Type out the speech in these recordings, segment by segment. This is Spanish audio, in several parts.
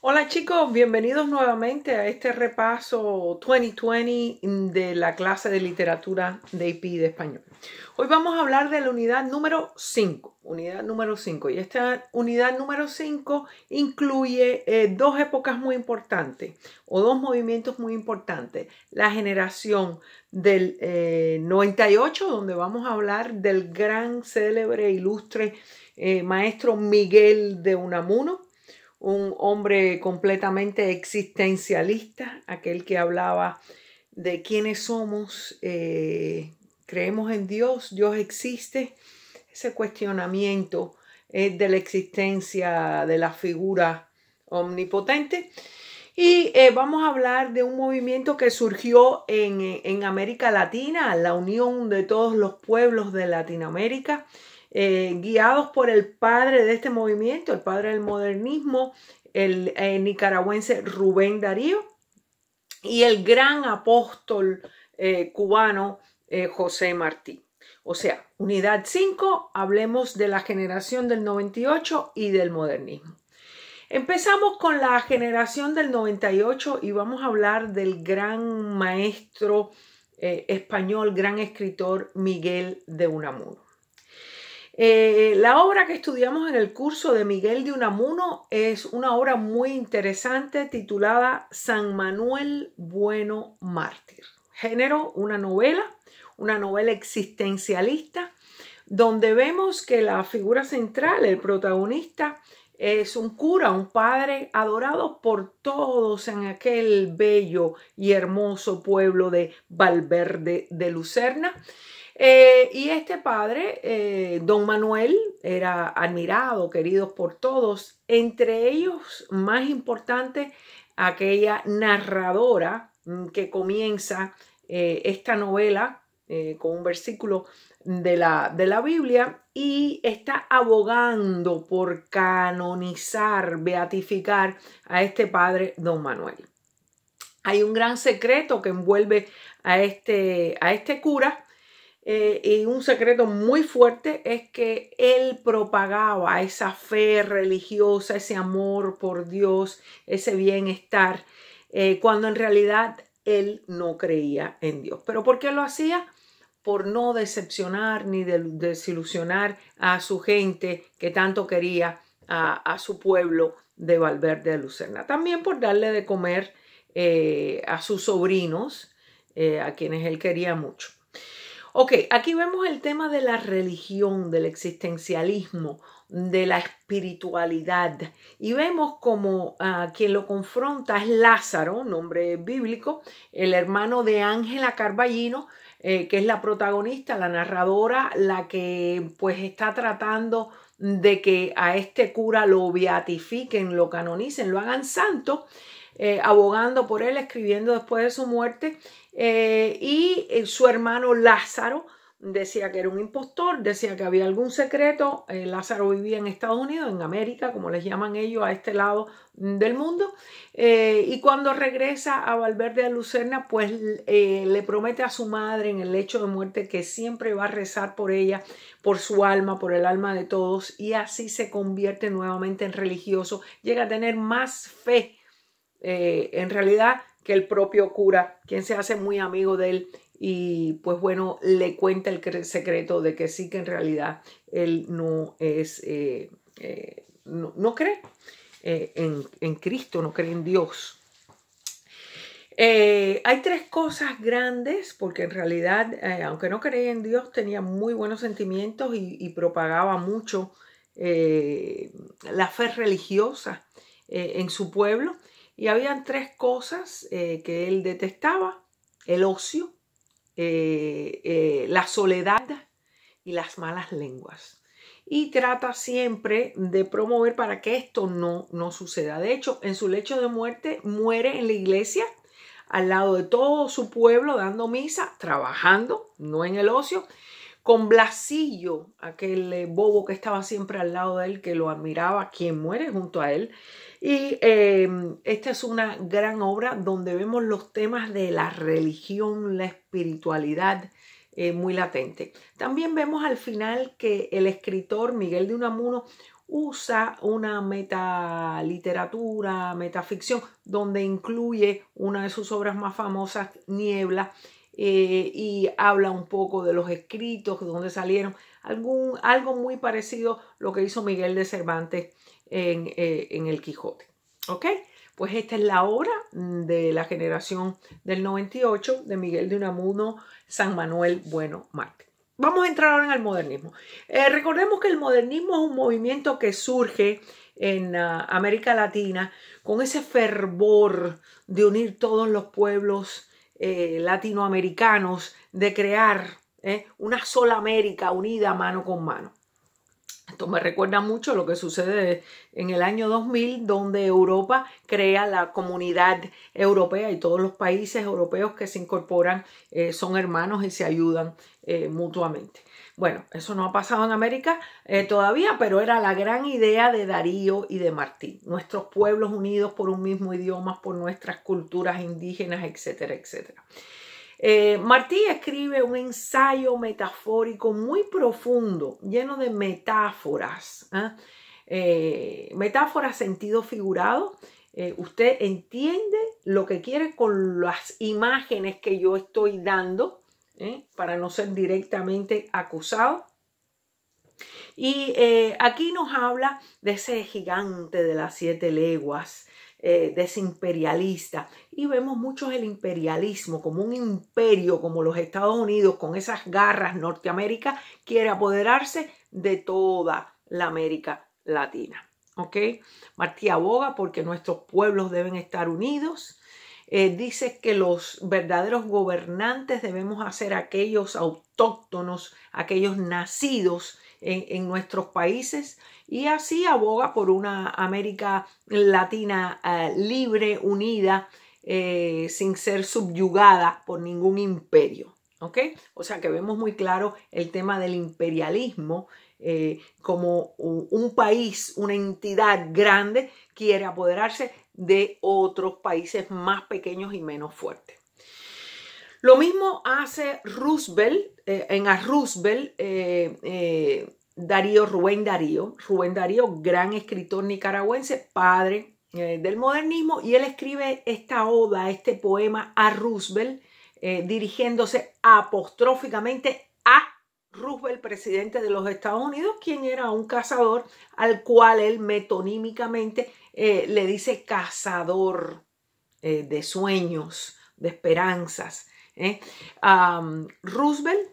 Hola chicos, bienvenidos nuevamente a este repaso 2020 de la clase de literatura de IP de español. Hoy vamos a hablar de la unidad número 5, unidad número 5, y esta unidad número 5 incluye eh, dos épocas muy importantes o dos movimientos muy importantes, la generación del 98, eh, donde vamos a hablar del gran, célebre, ilustre eh, maestro Miguel de Unamuno, un hombre completamente existencialista, aquel que hablaba de quiénes somos, eh, creemos en Dios, Dios existe, ese cuestionamiento es de la existencia de la figura omnipotente. Y eh, vamos a hablar de un movimiento que surgió eh, en América Latina, la unión de todos los pueblos de Latinoamérica, eh, guiados por el padre de este movimiento, el padre del modernismo, el eh, nicaragüense Rubén Darío y el gran apóstol eh, cubano José Martí. O sea, unidad 5, hablemos de la generación del 98 y del modernismo. Empezamos con la generación del 98 y vamos a hablar del gran maestro español, gran escritor Miguel de Unamuno. Eh, la obra que estudiamos en el curso de Miguel de Unamuno es una obra muy interesante titulada San Manuel Bueno Mártir. Género, una novela, una novela existencialista, donde vemos que la figura central, el protagonista, es un cura, un padre adorado por todos en aquel bello y hermoso pueblo de Valverde de Lucerna. Eh, y este padre, eh, don Manuel, era admirado, querido por todos, entre ellos más importante aquella narradora mm, que comienza eh, esta novela con un versículo de la, de la Biblia y está abogando por canonizar, beatificar a este padre, don Manuel. Hay un gran secreto que envuelve a este, a este cura eh, y un secreto muy fuerte es que él propagaba esa fe religiosa, ese amor por Dios, ese bienestar, eh, cuando en realidad él no creía en Dios. ¿Pero por qué lo hacía? Por no decepcionar ni desilusionar a su gente que tanto quería a, su pueblo de Valverde de Lucerna. También por darle de comer eh, a sus sobrinos, a quienes él quería mucho. Ok, aquí vemos el tema de la religión, del existencialismo, de la espiritualidad. Y vemos como a ah, quien lo confronta es Lázaro, nombre bíblico, el hermano de Ángela Carballino, eh, que es la protagonista, la narradora, la que pues está tratando de que a este cura lo beatifiquen, lo canonicen, lo hagan santo, eh, abogando por él, escribiendo después de su muerte eh, y eh, su hermano Lázaro decía que era un impostor, decía que había algún secreto. Eh, Lázaro vivía en Estados Unidos, en América, como les llaman ellos a este lado del mundo. y cuando regresa a Valverde a Lucerna, pues le promete a su madre en el lecho de muerte que siempre va a rezar por ella, por su alma, por el alma de todos. Y así se convierte nuevamente en religioso, llega a tener más fe. en realidad que el propio cura, quien se hace muy amigo de él y pues bueno, le cuenta el secreto de que sí que en realidad él no es, eh, eh, no, cree eh, en, en, Cristo, no cree en Dios. hay tres cosas grandes, porque en realidad, aunque no creía en Dios, tenía muy buenos sentimientos y, y propagaba mucho la fe religiosa en su pueblo. Y habían tres cosas eh, que él detestaba, el ocio, eh, eh, la soledad y las malas lenguas. Y trata siempre de promover para que esto no, no suceda. De hecho, en su lecho de muerte muere en la iglesia al lado de todo su pueblo dando misa, trabajando, no en el ocio, con Blasillo, aquel eh, bobo que estaba siempre al lado de él, que lo admiraba, quien muere junto a él. Y em, esta es una gran obra donde vemos los temas de la religión, la espiritualidad eh, muy latente. También vemos al final que el escritor Miguel de Unamuno usa una metaliteratura, metaficción, donde incluye una de sus obras más famosas, Niebla, eh, y habla un poco de los escritos, de dónde salieron, algo muy parecido a lo que hizo Miguel de Cervantes eh, en, El Quijote. ¿Ok? Pues esta es la obra mm, de la generación del 98 de Miguel de Unamuno, San Manuel Bueno Marte. Vamos a entrar ahora en el modernismo. Eh, recordemos que el modernismo es un movimiento que surge en ah, América Latina con ese fervor de unir todos los pueblos eh, latinoamericanos de crear eh, una sola América unida mano con mano. Esto me recuerda mucho lo que sucede en el año 2000, donde Europa crea la comunidad europea y todos los países europeos que se incorporan eh, son hermanos y se ayudan mutuamente. Bueno, eso no ha pasado en América eh, todavía, pero era la gran idea de Darío y de Martí. Nuestros pueblos unidos por un mismo idioma, por nuestras culturas indígenas, etcétera, etcétera. Eh, Martí escribe un ensayo metafórico muy profundo, lleno de metáforas, ¿eh? metáforas sentido figurado. usted entiende lo que quiere con las imágenes que yo estoy dando ¿eh? para no ser directamente acusado. Y eh, aquí nos habla de ese gigante de las siete leguas, eh, de ese imperialista. Y vemos mucho el imperialismo como un imperio, como los Estados Unidos, con esas garras Norteamérica, quiere apoderarse de toda la América Latina. ¿Ok? Martí aboga porque nuestros pueblos deben estar unidos eh, dice que los verdaderos gobernantes debemos hacer aquellos autóctonos, aquellos nacidos en, nuestros países y así aboga por una América Latina eh, libre, unida, eh, sin ser subyugada por ningún imperio. O sea que vemos muy claro el tema del imperialismo como un país, una entidad grande quiere apoderarse de otros países más pequeños y menos fuertes. Lo mismo hace Roosevelt, eh, en a Roosevelt, eh, eh, Darío, Rubén Darío, Rubén Darío, gran escritor nicaragüense, padre del modernismo, y él escribe esta oda, este poema a Roosevelt, dirigiéndose apostróficamente a Roosevelt, presidente de los Estados Unidos, quien era un cazador al cual él metonímicamente eh, le dice cazador eh, de sueños, de esperanzas. ¿eh? Roosevelt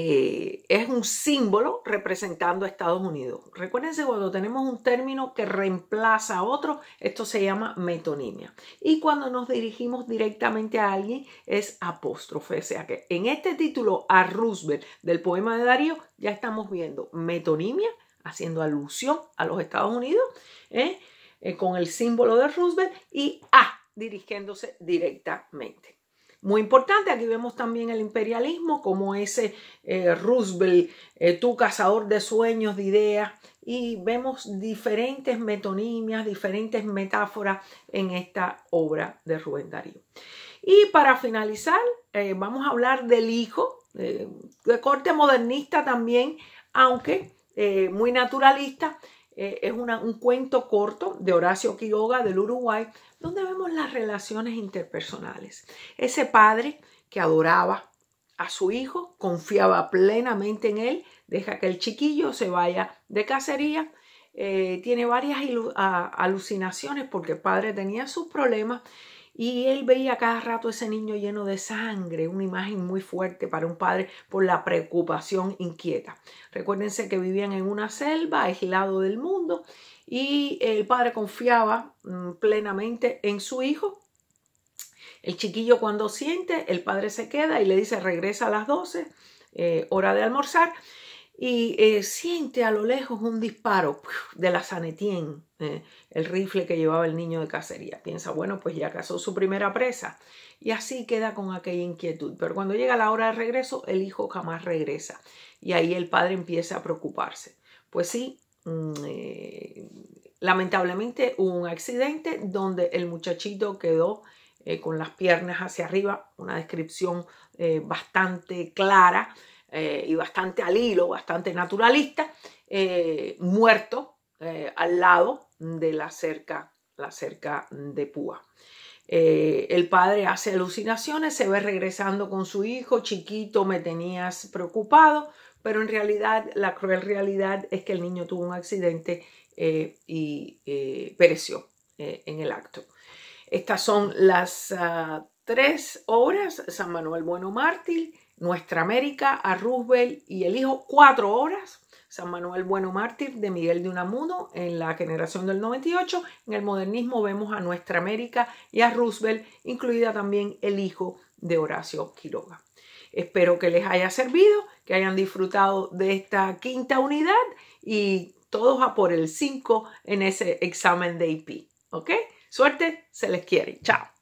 eh, es un símbolo representando a Estados Unidos. Recuérdense cuando tenemos un término que reemplaza a otro, esto se llama metonimia. Y cuando nos dirigimos directamente a alguien es apóstrofe. O sea que en este título a Roosevelt del poema de Darío ya estamos viendo metonimia haciendo alusión a los Estados Unidos eh, eh, con el símbolo de Roosevelt y a dirigiéndose directamente muy importante. Aquí vemos también el imperialismo como ese eh, Roosevelt, eh, tu cazador de sueños, de ideas, y vemos diferentes metonimias, diferentes metáforas en esta obra de Rubén Darío. Y para finalizar, eh, vamos a hablar del hijo, de corte modernista también, aunque muy naturalista, eh, es un cuento corto de Horacio Quiroga del Uruguay, donde vemos las relaciones interpersonales. Ese padre que adoraba a su hijo, confiaba plenamente en él, deja que el chiquillo se vaya de cacería, eh, tiene varias alucinaciones porque el padre tenía sus problemas y él veía cada rato ese niño lleno de sangre, una imagen muy fuerte para un padre por la preocupación inquieta. Recuérdense que vivían en una selva, aislado del mundo, y el padre confiaba mm, plenamente en su hijo. El chiquillo cuando siente, el padre se queda y le dice, regresa a las 12, eh, hora de almorzar y eh, siente a lo lejos un disparo de la Sanetien, eh, el rifle que llevaba el niño de cacería. Piensa, bueno, pues ya cazó su primera presa. Y así queda con aquella inquietud. Pero cuando llega la hora de regreso, el hijo jamás regresa. Y ahí el padre empieza a preocuparse. Pues sí, mm, eh, lamentablemente hubo un accidente donde el muchachito quedó con las piernas hacia arriba, una descripción bastante clara eh, y bastante al hilo, bastante naturalista, eh, muerto eh, al lado de la cerca, la cerca de Púa. el padre hace alucinaciones, se ve regresando con su hijo, chiquito, me tenías preocupado, pero en realidad la cruel realidad es que el niño tuvo un accidente y pereció en el acto. Estas son las ah, tres obras, San Manuel Bueno Mártir, nuestra América, a Roosevelt y el hijo, cuatro horas. San Manuel Bueno Mártir de Miguel de Unamuno en la generación del 98. En el modernismo vemos a Nuestra América y a Roosevelt, incluida también el hijo de Horacio Quiroga. Espero que les haya servido, que hayan disfrutado de esta quinta unidad y todos a por el 5 en ese examen de IP. ¿Ok? Suerte, se les quiere. Chao.